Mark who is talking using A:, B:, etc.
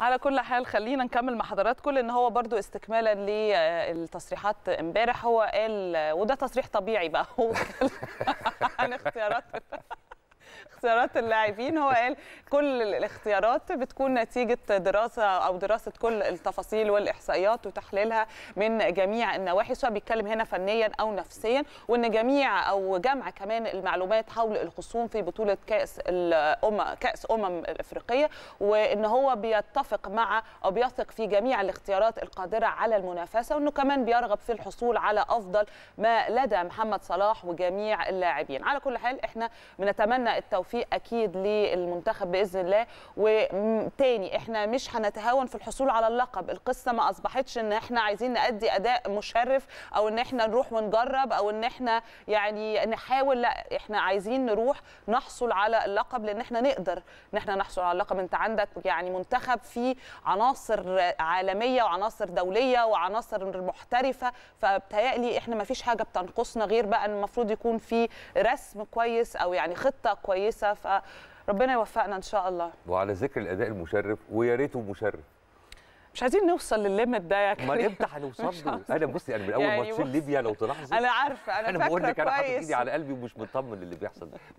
A: على كل حال خلينا نكمل مع حضراتكم لان هو برضو استكمالا للتصريحات امبارح هو قال وده تصريح طبيعي بقى هو عن اختيارات اختيارات اللاعبين هو قال كل الاختيارات بتكون نتيجه دراسه او دراسه كل التفاصيل والاحصائيات وتحليلها من جميع النواحي سواء بيتكلم هنا فنيا او نفسيا وان جميع او جمع كمان المعلومات حول الخصوم في بطوله كاس الامم كاس امم الافريقيه وان هو بيتفق مع او بيثق في جميع الاختيارات القادره على المنافسه وانه كمان بيرغب في الحصول على افضل ما لدى محمد صلاح وجميع اللاعبين على كل حال احنا بنتمنى التوفيق اكيد للمنتخب باذن الله وتاني احنا مش هنتهاون في الحصول على اللقب القصه ما اصبحتش ان احنا عايزين نادي اداء مشرف او ان احنا نروح ونجرب او ان احنا يعني نحاول لا احنا عايزين نروح نحصل على اللقب لان احنا نقدر ان احنا نحصل على اللقب انت عندك يعني منتخب فيه عناصر عالميه وعناصر دوليه وعناصر محترفه فبتهيألي احنا ما فيش حاجه بتنقصنا غير بقى المفروض يكون في رسم كويس او يعني خطه كويسه كويسه فربنا يوفقنا ان شاء الله
B: وعلى ذكر الاداء المشرف ويا ريته مشرف
A: مش عايزين نوصل للليمت ده يا كريم امال امتى هنوصل له؟
B: انا بصي انا من اول يعني ماتشين ليبيا لو تلاحظي انا
A: عارفه انا, أنا بقول لك انا حاطط ايدي على
B: قلبي ومش مطمن للي بيحصل ده